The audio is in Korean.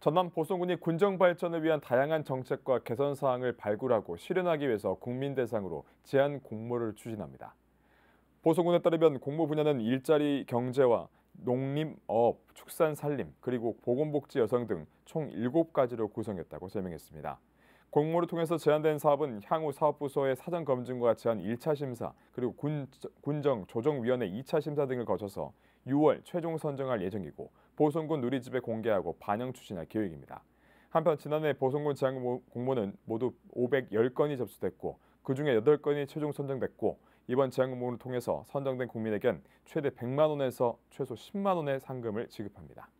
전남 보성군이 군정 발전을 위한 다양한 정책과 개선 사항을 발굴하고 실현하기 위해서 국민 대상으로 제안 공모를 추진합니다. 보성군에 따르면 공모 분야는 일자리 경제와 농림, 어업, 축산, 산림, 그리고 보건복지, 여성 등 총 7가지로 구성했다고 설명했습니다. 공모를 통해서 제안된 사업은 향후 사업부서의 사전 검증과 제안 1차 심사, 그리고 군, 군정 조정위원회 2차 심사 등을 거쳐서 6월 최종 선정할 예정이고 보성군 누리집에 공개하고 반영 추진할 계획입니다. 한편 지난해 보성군 지원 공모는 모두 510건이 접수됐고 그중에 8건이 최종 선정됐고 이번 지원 공모를 통해서 선정된 국민에겐 최대 100만 원에서 최소 10만 원의 상금을 지급합니다.